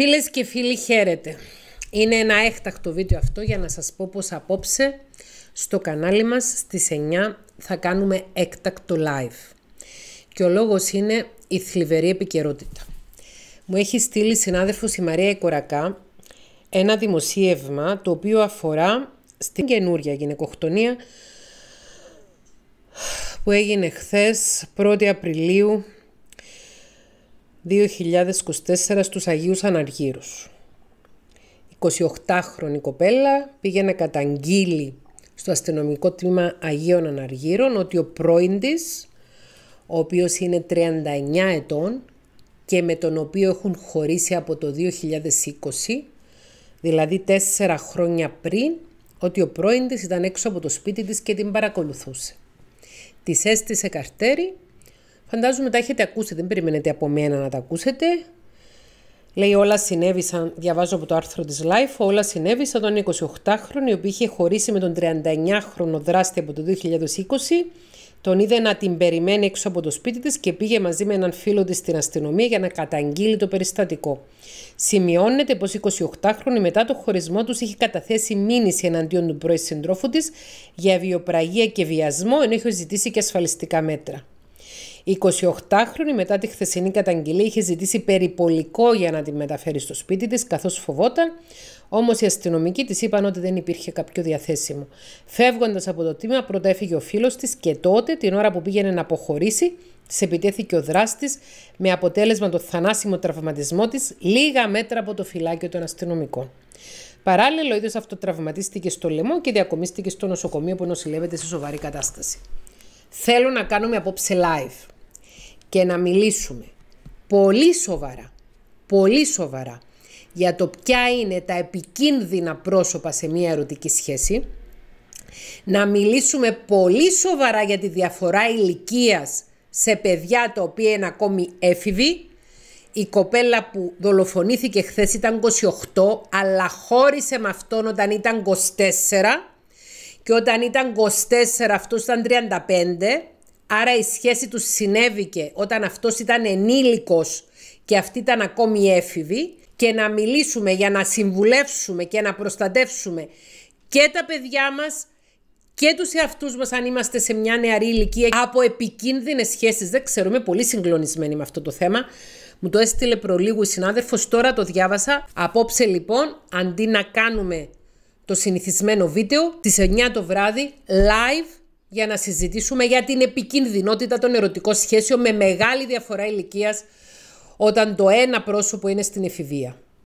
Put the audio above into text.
Φίλες και φίλοι χαίρετε. Είναι ένα έκτακτο βίντεο αυτό για να σας πω πως απόψε στο κανάλι μας στις 9 θα κάνουμε έκτακτο live. Και ο λόγος είναι η θλιβερή επικαιρότητα. Μου έχει στείλει συνάδελφος η Μαρία Εκορακά ένα δημοσίευμα το οποίο αφορά στην καινούρια γυναικοκτονία που έγινε χθες 1η Απριλίου 2024 στους Αγίους Αναργύρους. 28χρονη κοπέλα πήγε να καταγγείλει στο αστυνομικό τμήμα Αγίων Αναργύρων ότι ο πρώην της, ο οποίος είναι 39 ετών και με τον οποίο έχουν χωρίσει από το 2020, δηλαδή τέσσερα χρόνια πριν, ότι ο πρώην της ήταν έξω από το σπίτι της και την παρακολουθούσε. Της έστησε καρτέρι Φαντάζομαι τα έχετε ακούσει, δεν περιμένετε από μένα να τα ακούσετε. Λέει όλα συνέβησαν, διαβάζω από το άρθρο της Life, όλα συνέβησαν τον 28χρονο, η οποία είχε χωρίσει με τον 39χρονο δράστη από το 2020. Τον είδε να την περιμένει έξω από το σπίτι της και πήγε μαζί με έναν φίλο της στην αστυνομία για να καταγγείλει το περιστατικό. Σημειώνεται πως 28χρονη μετά το χωρισμό τους είχε καταθέσει μήνυση εναντίον του πρώην συντρόφου της για βιοπραγία και βιασμό ενώ είχε ζητήσει και ασφαλιστικά μέτρα. Η 28χρονη μετά τη χθεσινή καταγγελία είχε ζητήσει περιπολικό για να τη μεταφέρει στο σπίτι της καθώς φοβόταν, όμως οι αστυνομικοί της είπαν ότι δεν υπήρχε κάποιο διαθέσιμο. Φεύγοντας από το τμήμα πρώτα έφυγε ο φίλος της και τότε την ώρα που πήγαινε να αποχωρήσει της επιτέθηκε ο δράστης με αποτέλεσμα το θανάσιμο τραυματισμό της λίγα μέτρα από το φυλάκιο των αστυνομικών. Παράλληλα, ο ίδιος αυτοτραυματίστηκε στο λαιμό και διακομίστηκε στο νοσοκομείο που νοσηλεύεται σε σοβαρή κατάσταση. Θέλω να κάνουμε απόψε live και να μιλήσουμε πολύ σοβαρά, πολύ σοβαρά για το ποια είναι τα επικίνδυνα πρόσωπα σε μια ερωτική σχέση, να μιλήσουμε πολύ σοβαρά για τη διαφορά ηλικίας σε παιδιά τα οποία είναι ακόμη έφηβοι. Η κοπέλα που δολοφονήθηκε χθες ήταν 28, αλλά χώρισε με αυτόν όταν ήταν 24. Και όταν ήταν 24, αυτός ήταν 35. Άρα η σχέση τους συνέβηκε όταν αυτός ήταν ενήλικος και αυτή ήταν ακόμη έφηβη και να μιλήσουμε για να συμβουλεύσουμε και να προστατεύσουμε και τα παιδιά μας και τους εαυτούς μας αν είμαστε σε μια νεαρή ηλικία από επικίνδυνες σχέσεις. Δεν ξέρω, πολύ συγκλονισμένοι με αυτό το θέμα. Μου το έστειλε προλίγου η τώρα το διάβασα. Απόψε λοιπόν, αντί να κάνουμε το συνηθισμένο βίντεο τις 9 το βράδυ live για να συζητήσουμε για την επικίνδυνοτητα των ερωτικών σχέσεων με μεγάλη διαφορά ηλικίας όταν το ένα πρόσωπο είναι στην εφηβεία.